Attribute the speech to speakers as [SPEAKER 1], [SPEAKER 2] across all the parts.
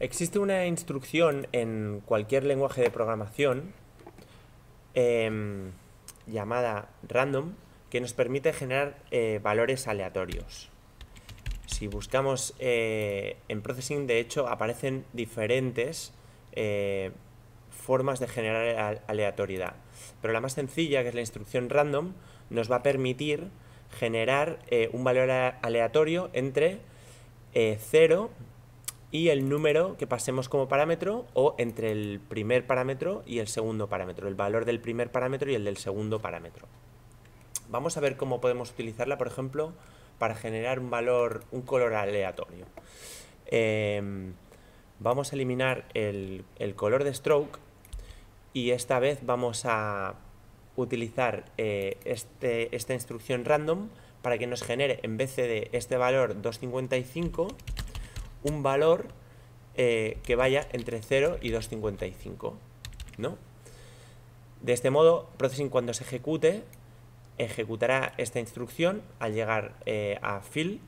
[SPEAKER 1] Existe una instrucción en cualquier lenguaje de programación em, llamada random que nos permite generar eh, valores aleatorios. Si buscamos eh, en processing, de hecho, aparecen diferentes eh, formas de generar aleatoriedad. Pero la más sencilla, que es la instrucción random, nos va a permitir generar un valor aleatorio entre 0 y el número que pasemos como parámetro o entre el primer parámetro y el segundo parámetro, el valor del primer parámetro y el del segundo parámetro. Vamos a ver cómo podemos utilizarla, por ejemplo, para generar un valor, un color aleatorio. Em, vamos a eliminar el, color de stroke y esta vez vamos a utilizar eh, este, esta instrucción random para que nos genere en vez de este valor 255 un valor eh, que vaya entre 0 y 2.55, ¿no? De este modo, Processing cuando se ejecute, ejecutará esta instrucción al llegar eh, a fill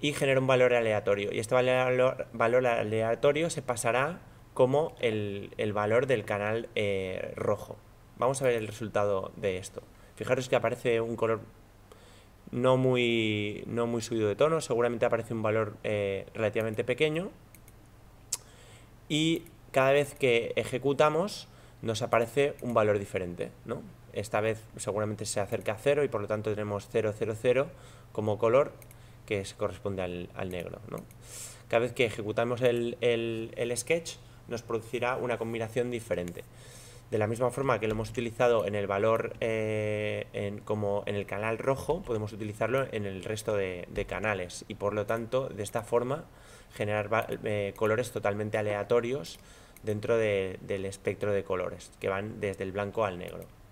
[SPEAKER 1] y genera un valor aleatorio. Y este valor, aleatorio se pasará como el, valor del canal eh, rojo. Vamos a ver el resultado de esto. Fijaros que aparece un color no muy, no muy subido de tono, seguramente aparece un valor eh, relativamente pequeño. Y cada vez que ejecutamos nos aparece un valor diferente, ¿no? Esta vez seguramente se acerca a cero y por lo tanto tenemos 000 como color que corresponde al, negro, Cada vez que ejecutamos el sketch nos producirá una combinación diferente. De la misma forma que lo hemos utilizado en el valor eh, en, como en el canal rojo, podemos utilizarlo en el resto de, canales y por lo tanto de esta forma generar eh, colores totalmente aleatorios dentro del espectro de colores que van desde el blanco al negro.